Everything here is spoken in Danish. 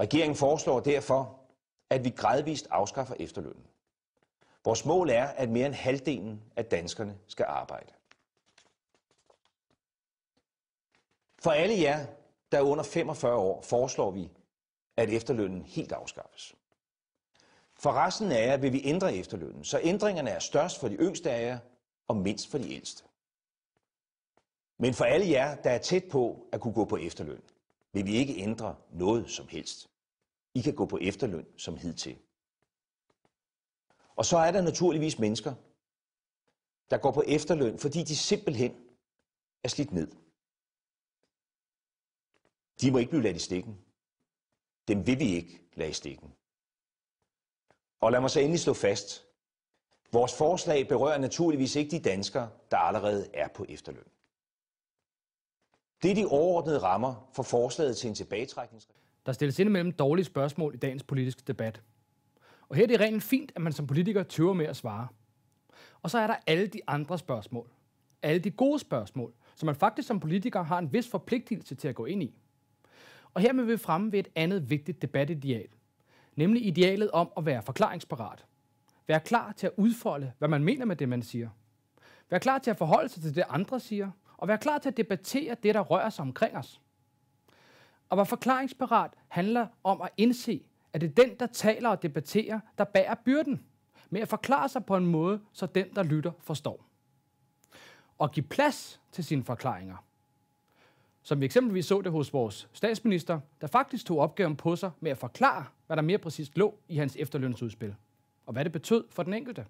Regeringen foreslår derfor, at vi gradvist afskaffer efterlønnen. Vores mål er, at mere end halvdelen af danskerne skal arbejde. For alle jer, der er under 45 år, foreslår vi, at efterlønnen helt afskaffes. For resten af jer vil vi ændre efterlønnen, så ændringerne er størst for de yngste af jer og mindst for de ældste. Men for alle jer, der er tæt på at kunne gå på efterløn, vil vi ikke ændre noget som helst. I kan gå på efterløn som hidtil. Og så er der naturligvis mennesker, der går på efterløn, fordi de simpelthen er slidt ned. De må ikke blive ladt i stikken. Dem vil vi ikke lade i stikken. Og lad mig så endelig stå fast. Vores forslag berører naturligvis ikke de danskere, der allerede er på efterløn. Det er de overordnede rammer for forslaget til en tilbagetrækning. Der stilles indimellem dårlige spørgsmål i dagens politiske debat. Og her er det rent fint, at man som politiker tøver med at svare. Og så er der alle de andre spørgsmål. Alle de gode spørgsmål, som man faktisk som politiker har en vis forpligtelse til at gå ind i. Og hermed vil vi fremme ved et andet vigtigt debatideal. Nemlig idealet om at være forklaringsparat. Være klar til at udfolde, hvad man mener med det, man siger. Være klar til at forholde sig til det, andre siger – og være klar til at debattere det, der rører sig omkring os. Og være forklaringsparat handler om at indse, at det er den, der taler og debatterer, der bærer byrden, med at forklare sig på en måde, så den, der lytter, forstår. Og give plads til sine forklaringer. Som vi eksempelvis så det hos vores statsminister, der faktisk tog opgaven på sig med at forklare, hvad der mere præcist lå i hans efterlønsudspil, og hvad det betød for den enkelte.